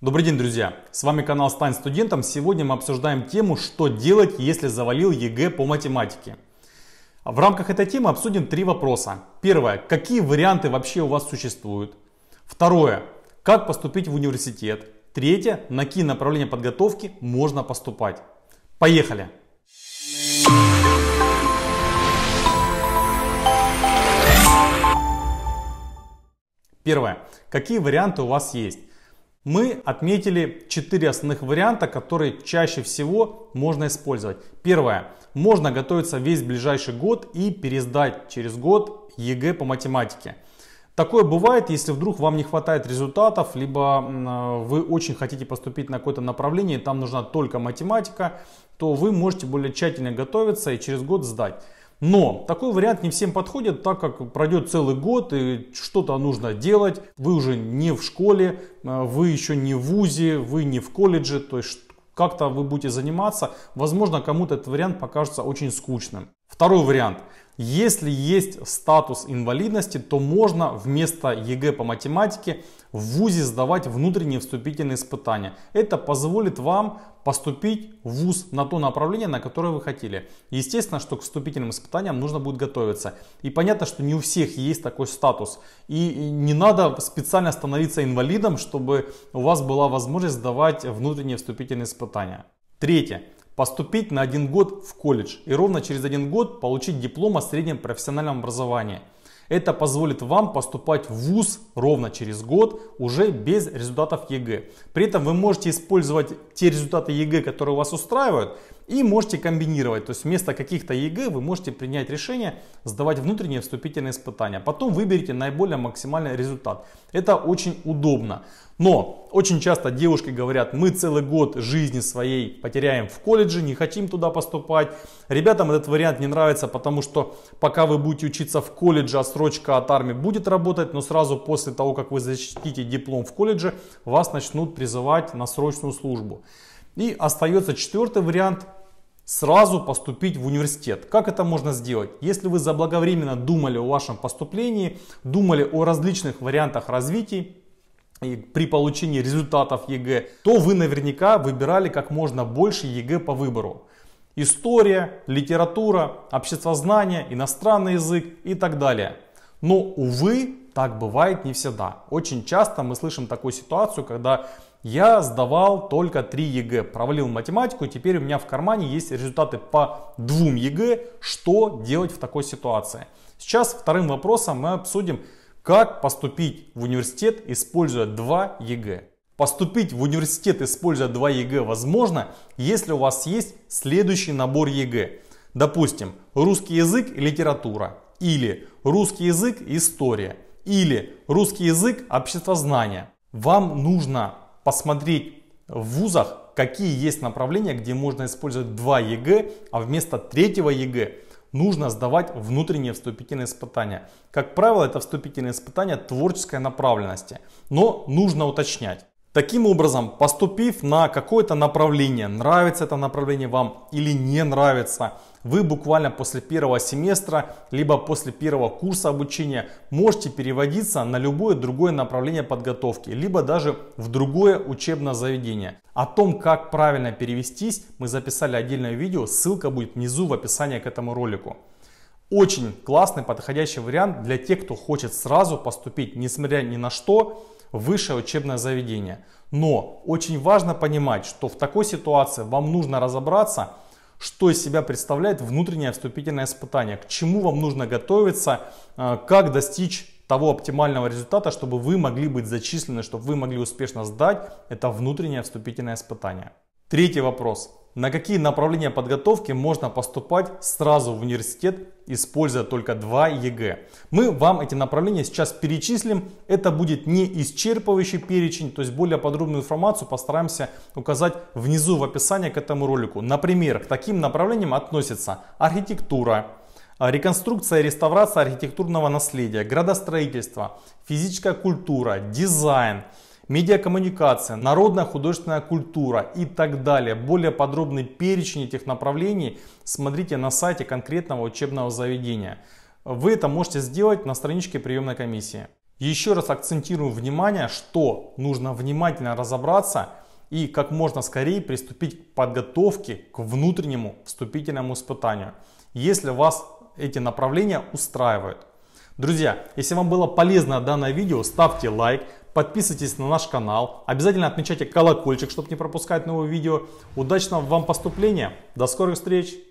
Добрый день, друзья! С вами канал «Стань студентом». Сегодня мы обсуждаем тему «Что делать, если завалил ЕГЭ по математике?». В рамках этой темы обсудим три вопроса. Первое. Какие варианты вообще у вас существуют? Второе. Как поступить в университет? Третье. На какие направления подготовки можно поступать? Поехали! Первое. Какие варианты у вас есть? мы отметили четыре основных варианта, которые чаще всего можно использовать. Первое. Можно готовиться весь ближайший год и пересдать через год ЕГЭ по математике. Такое бывает, если вдруг вам не хватает результатов, либо э, вы очень хотите поступить на какое-то направление, и там нужна только математика, то вы можете более тщательно готовиться и через год сдать. Но такой вариант не всем подходит, так как пройдет целый год и что-то нужно делать. Вы уже не в школе, а, вы еще не в ВУЗе, вы не в колледже, то есть как-то вы будете заниматься. Возможно, кому-то этот вариант покажется очень скучным. Второй вариант. Если есть статус инвалидности, то можно вместо ЕГЭ по математике в ВУЗе сдавать внутренние вступительные испытания. Это позволит вам поступить в ВУЗ на то направление, на которое вы хотели. Естественно, что к вступительным испытаниям нужно будет готовиться. И понятно, что не у всех есть такой статус. И не надо специально становиться инвалидом, чтобы у вас была возможность сдавать внутренние вступительные испытания. Третье поступить на один год в колледж и ровно через один год получить диплом о среднем профессиональном образовании. Это позволит вам поступать в ВУЗ ровно через год уже без результатов ЕГЭ. При этом вы можете использовать те результаты ЕГЭ, которые вас устраивают, и можете комбинировать, то есть вместо каких-то ЕГЭ вы можете принять решение сдавать внутренние вступительные испытания. Потом выберите наиболее максимальный результат. Это очень удобно. Но очень часто девушки говорят, мы целый год жизни своей потеряем в колледже, не хотим туда поступать. Ребятам этот вариант не нравится, потому что пока вы будете учиться в колледже, срочка от армии будет работать, но сразу после того, как вы защитите диплом в колледже, вас начнут призывать на срочную службу. И остается четвертый вариант – сразу поступить в университет. Как это можно сделать? Если вы заблаговременно думали о вашем поступлении, думали о различных вариантах развития, и при получении результатов ЕГЭ, то вы наверняка выбирали как можно больше ЕГЭ по выбору. История, литература, обществознание, иностранный язык и так далее. Но, увы, так бывает не всегда. Очень часто мы слышим такую ситуацию, когда я сдавал только 3 ЕГЭ, провалил математику, теперь у меня в кармане есть результаты по двум ЕГЭ, что делать в такой ситуации. Сейчас вторым вопросом мы обсудим, как поступить в университет, используя 2 ЕГЭ. Поступить в университет, используя 2 ЕГЭ, возможно, если у вас есть следующий набор ЕГЭ. Допустим, русский язык и литература, или русский язык и история, или русский язык обществознания. Вам нужно посмотреть в вузах, какие есть направления, где можно использовать два ЕГЭ, а вместо третьего ЕГЭ нужно сдавать внутренние вступительные испытания. Как правило, это вступительные испытания творческой направленности, но нужно уточнять. Таким образом, поступив на какое-то направление, нравится это направление вам или не нравится, вы буквально после первого семестра, либо после первого курса обучения можете переводиться на любое другое направление подготовки, либо даже в другое учебное заведение. О том, как правильно перевестись, мы записали отдельное видео, ссылка будет внизу в описании к этому ролику. Очень классный подходящий вариант для тех, кто хочет сразу поступить, несмотря ни на что, высшее учебное заведение. Но очень важно понимать, что в такой ситуации вам нужно разобраться, что из себя представляет внутреннее вступительное испытание, к чему вам нужно готовиться, э, как достичь того оптимального результата, чтобы вы могли быть зачислены, чтобы вы могли успешно сдать это внутреннее вступительное испытание. Третий вопрос на какие направления подготовки можно поступать сразу в университет, используя только два ЕГЭ. Мы вам эти направления сейчас перечислим. Это будет не исчерпывающий перечень, то есть более подробную информацию постараемся указать внизу в описании к этому ролику. Например, к таким направлениям относятся архитектура, реконструкция и реставрация архитектурного наследия, градостроительство, физическая культура, дизайн – медиакоммуникация, народная художественная культура и так далее. Более подробный перечень этих направлений смотрите на сайте конкретного учебного заведения. Вы это можете сделать на страничке приемной комиссии. Еще раз акцентирую внимание, что нужно внимательно разобраться и как можно скорее приступить к подготовке к внутреннему вступительному испытанию, если вас эти направления устраивают. Друзья, если вам было полезно данное видео, ставьте лайк, подписывайтесь на наш канал, обязательно отмечайте колокольчик, чтобы не пропускать новые видео. Удачного вам поступления, до скорых встреч!